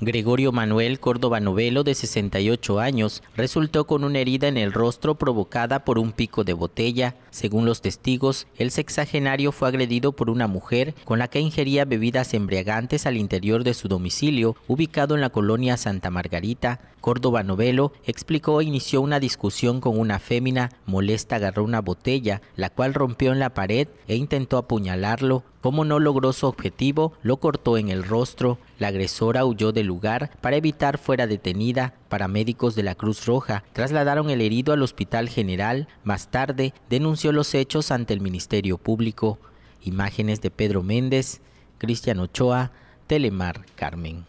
Gregorio Manuel Córdoba Novelo, de 68 años, resultó con una herida en el rostro provocada por un pico de botella. Según los testigos, el sexagenario fue agredido por una mujer con la que ingería bebidas embriagantes al interior de su domicilio, ubicado en la colonia Santa Margarita. Córdoba Novelo explicó e inició una discusión con una fémina, molesta agarró una botella, la cual rompió en la pared e intentó apuñalarlo. Como no logró su objetivo, lo cortó en el rostro. La agresora huyó del lugar para evitar fuera detenida. Paramédicos de la Cruz Roja trasladaron el herido al Hospital General. Más tarde denunció los hechos ante el Ministerio Público. Imágenes de Pedro Méndez, Cristian Ochoa, Telemar Carmen.